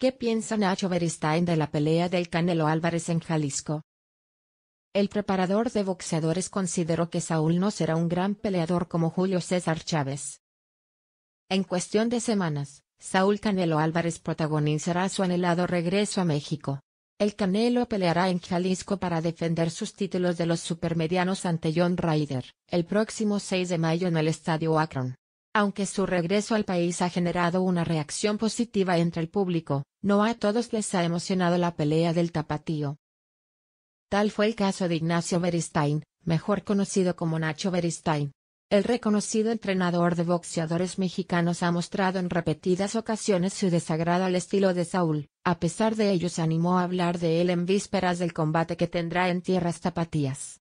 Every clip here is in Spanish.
¿Qué piensa Nacho Beristain de la pelea del Canelo Álvarez en Jalisco? El preparador de boxeadores consideró que Saúl no será un gran peleador como Julio César Chávez. En cuestión de semanas, Saúl Canelo Álvarez protagonizará su anhelado regreso a México. El Canelo peleará en Jalisco para defender sus títulos de los supermedianos ante John Ryder, el próximo 6 de mayo en el Estadio Akron. Aunque su regreso al país ha generado una reacción positiva entre el público, no a todos les ha emocionado la pelea del tapatío. Tal fue el caso de Ignacio Beristain, mejor conocido como Nacho Beristain. El reconocido entrenador de boxeadores mexicanos ha mostrado en repetidas ocasiones su desagrado al estilo de Saúl, a pesar de ello se animó a hablar de él en vísperas del combate que tendrá en tierras tapatías.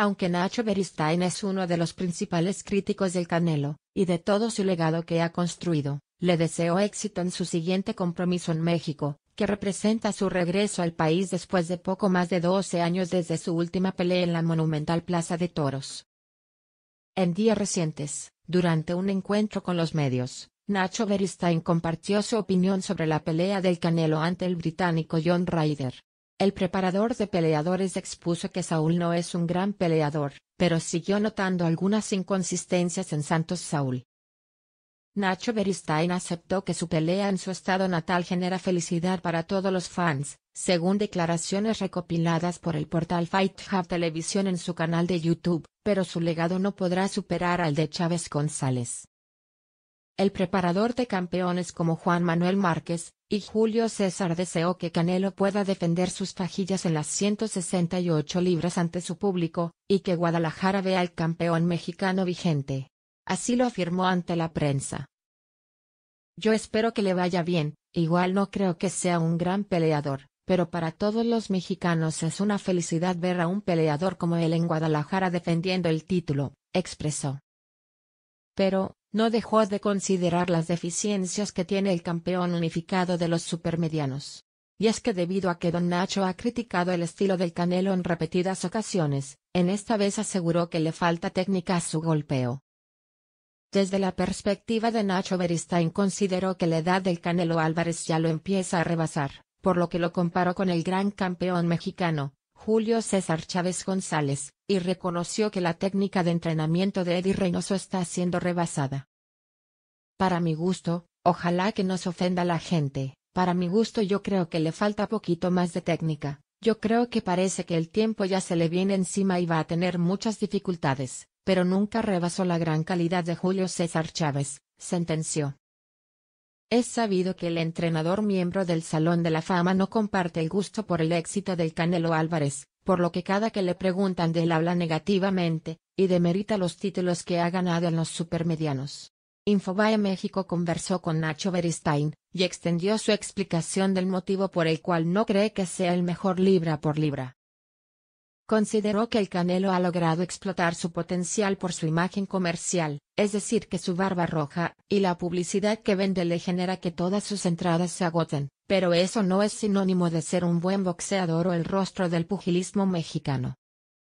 Aunque Nacho Beristain es uno de los principales críticos del Canelo, y de todo su legado que ha construido, le deseo éxito en su siguiente compromiso en México, que representa su regreso al país después de poco más de 12 años desde su última pelea en la monumental Plaza de Toros. En días recientes, durante un encuentro con los medios, Nacho Beristain compartió su opinión sobre la pelea del Canelo ante el británico John Ryder, el preparador de peleadores expuso que Saúl no es un gran peleador, pero siguió notando algunas inconsistencias en Santos Saúl. Nacho Beristain aceptó que su pelea en su estado natal genera felicidad para todos los fans, según declaraciones recopiladas por el portal Fight Hub Televisión en su canal de YouTube, pero su legado no podrá superar al de Chávez González. El preparador de campeones como Juan Manuel Márquez y Julio César deseó que Canelo pueda defender sus fajillas en las 168 libras ante su público, y que Guadalajara vea al campeón mexicano vigente. Así lo afirmó ante la prensa. Yo espero que le vaya bien, igual no creo que sea un gran peleador, pero para todos los mexicanos es una felicidad ver a un peleador como él en Guadalajara defendiendo el título, expresó. Pero, no dejó de considerar las deficiencias que tiene el campeón unificado de los supermedianos. Y es que debido a que Don Nacho ha criticado el estilo del Canelo en repetidas ocasiones, en esta vez aseguró que le falta técnica a su golpeo. Desde la perspectiva de Nacho Beristain consideró que la edad del Canelo Álvarez ya lo empieza a rebasar, por lo que lo comparó con el gran campeón mexicano, Julio César Chávez González, y reconoció que la técnica de entrenamiento de Eddie Reynoso está siendo rebasada. Para mi gusto, ojalá que nos ofenda la gente, para mi gusto yo creo que le falta poquito más de técnica, yo creo que parece que el tiempo ya se le viene encima y va a tener muchas dificultades, pero nunca rebasó la gran calidad de Julio César Chávez, sentenció. Es sabido que el entrenador miembro del Salón de la Fama no comparte el gusto por el éxito del Canelo Álvarez, por lo que cada que le preguntan de él habla negativamente, y demerita los títulos que ha ganado en los supermedianos. Infobae México conversó con Nacho Beristain, y extendió su explicación del motivo por el cual no cree que sea el mejor libra por libra. Consideró que el Canelo ha logrado explotar su potencial por su imagen comercial, es decir, que su barba roja y la publicidad que vende le genera que todas sus entradas se agoten, pero eso no es sinónimo de ser un buen boxeador o el rostro del pugilismo mexicano.